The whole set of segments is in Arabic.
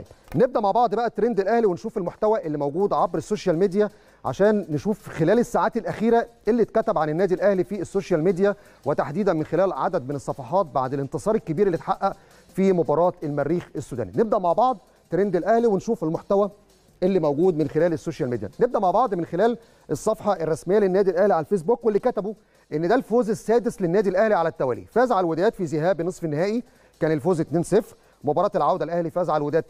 طيب نبدا مع بعض بقى ترند الاهلي ونشوف المحتوى اللي موجود عبر السوشيال ميديا عشان نشوف خلال الساعات الاخيره اللي اتكتب عن النادي الاهلي في السوشيال ميديا وتحديدا من خلال عدد من الصفحات بعد الانتصار الكبير اللي اتحقق في مباراه المريخ السوداني نبدا مع بعض ترند الاهلي ونشوف المحتوى اللي موجود من خلال السوشيال ميديا نبدا مع بعض من خلال الصفحه الرسميه للنادي الاهلي على الفيسبوك واللي كتبوا ان ده الفوز السادس للنادي الاهلي على التوالي فاز على الوداد في ذهاب نصف النهائي كان الفوز 2-0 مباراه العوده الاهلي فاز على الوداد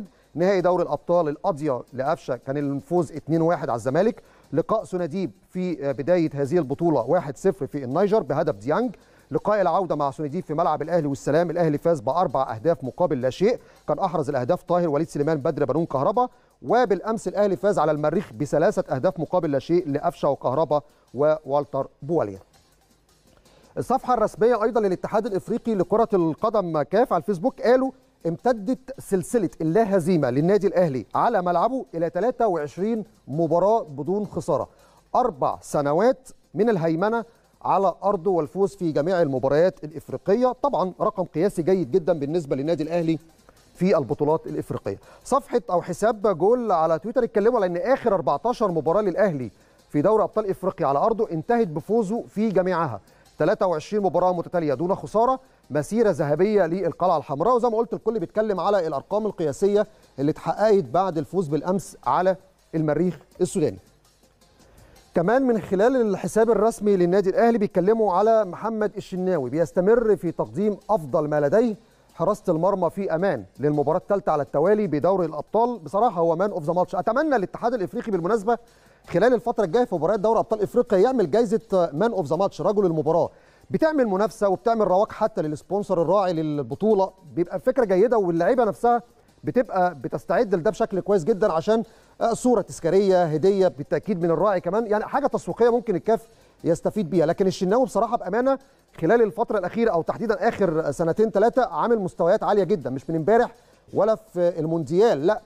3-1 نهائي دوري الابطال القاضيه لقفشه كان الفوز 2-1 على الزمالك لقاء سناديب في آه، بدايه هذه البطوله 1-0 في النيجر بهدف ديانج لقاء العودة مع سناديب في ملعب الأهلي والسلام الأهلي فاز بأربع أهداف مقابل لا شيء كان أحرز الأهداف طاهر وليد سليمان بدر بنون كهربا وبالأمس الأهلي فاز على المريخ بثلاثة أهداف مقابل لا شيء لقفشة وكهربا ووالتر بواليا الصفحه الرسميه ايضا للاتحاد الافريقي لكره القدم كاف على الفيسبوك قالوا امتدت سلسله اللا هزيمه للنادي الاهلي على ملعبه الى 23 مباراه بدون خساره اربع سنوات من الهيمنه على ارضه والفوز في جميع المباريات الافريقيه طبعا رقم قياسي جيد جدا بالنسبه للنادي الاهلي في البطولات الافريقيه صفحه او حساب جول على تويتر اتكلموا على ان اخر 14 مباراه للاهلي في دوري ابطال افريقيا على ارضه انتهت بفوزه في جميعها 23 مباراه متتاليه دون خساره مسيره ذهبيه للقلعه الحمراء وزي ما قلت الكل بيتكلم على الارقام القياسيه اللي اتحققت بعد الفوز بالامس على المريخ السوداني كمان من خلال الحساب الرسمي للنادي الاهلي بيتكلموا على محمد الشناوي بيستمر في تقديم افضل ما لديه حراسه المرمى في امان للمباراه الثالثه على التوالي بدوري الابطال بصراحه هو مان اوف ذا ماتش اتمنى الاتحاد الافريقي بالمناسبه خلال الفتره الجايه في مباريات دوري ابطال افريقيا يعمل جائزه مان اوف ذا ماتش رجل المباراه بتعمل منافسه وبتعمل رواق حتى للسبونسر الراعي للبطوله بيبقى فكره جيده واللعيبه نفسها بتبقى بتستعد لده بشكل كويس جدا عشان صوره تذكاريه هديه بالتاكيد من الراعي كمان يعني حاجه تسويقيه ممكن الكاف يستفيد بيها لكن الشناوي بصراحه بامانه خلال الفتره الاخيره او تحديدا اخر سنتين ثلاثه عامل مستويات عاليه جدا مش من امبارح ولا في المونديال لا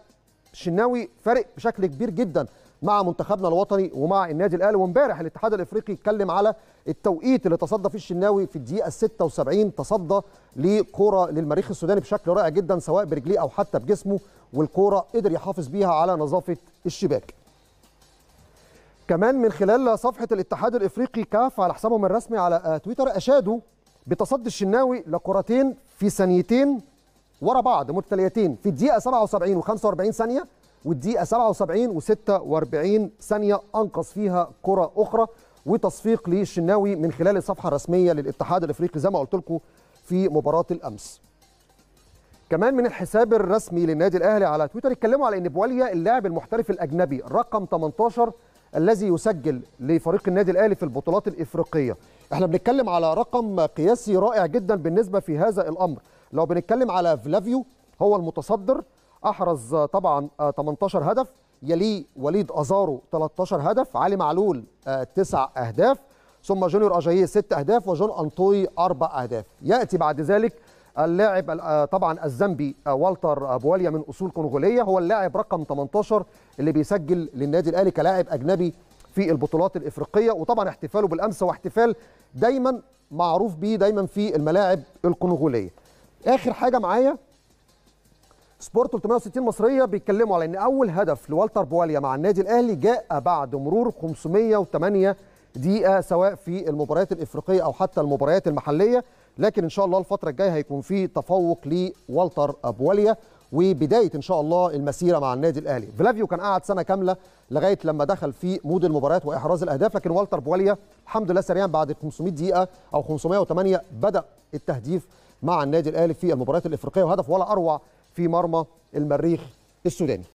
الشناوي فارق بشكل كبير جدا مع منتخبنا الوطني ومع النادي الاهلي وامبارح الاتحاد الافريقي اتكلم على التوقيت اللي تصدى فيه الشناوي في الدقيقه 76 تصدى لكره للمريخ السوداني بشكل رائع جدا سواء برجليه او حتى بجسمه والكوره قدر يحافظ بيها على نظافه الشباك كمان من خلال صفحه الاتحاد الافريقي كاف على حسابهم الرسمي على تويتر اشادوا بتصدي الشناوي لكرتين في ثانيتين ورا بعض متتاليتين في الدقيقه 77 و45 ثانيه والدقيقه 77 و46 ثانيه انقذ فيها كره اخرى وتصفيق للشناوي من خلال الصفحه الرسميه للاتحاد الافريقي زي ما قلت لكم في مباراه الامس. كمان من الحساب الرسمي للنادي الاهلي على تويتر اتكلموا على ان بواليا اللاعب المحترف الاجنبي رقم 18 الذي يسجل لفريق النادي الاهلي في البطولات الافريقيه. احنا بنتكلم على رقم قياسي رائع جدا بالنسبه في هذا الامر. لو بنتكلم على فلافيو هو المتصدر احرز طبعا 18 آه، هدف يليه وليد ازارو 13 هدف علي معلول 9 آه، اهداف ثم جونيور اجاييه 6 اهداف وجون انطوي 4 اهداف ياتي بعد ذلك اللاعب آه، طبعا الزامبي والتر بواليا من اصول كونغوليه هو اللاعب رقم 18 اللي بيسجل للنادي الاهلي كلاعب اجنبي في البطولات الافريقيه وطبعا احتفاله بالامس هو احتفال دايما معروف بيه دايما في الملاعب الكونغوليه اخر حاجه معايا سبورت 360 مصريه بيتكلموا على ان اول هدف لوالتر بواليا مع النادي الاهلي جاء بعد مرور 508 دقيقه سواء في المباريات الافريقيه او حتى المباريات المحليه لكن ان شاء الله الفتره الجايه هيكون في تفوق لوالتر بواليا وبدايه ان شاء الله المسيره مع النادي الاهلي فلافيو كان قعد سنه كامله لغايه لما دخل في مود المباريات واحراز الاهداف لكن والتر بواليا الحمد لله سريعا بعد 500 دقيقه او 508 بدا التهديف مع النادي الاهلي في المباريات الافريقيه وهدف ولا اروع في مرمى المريخ السوداني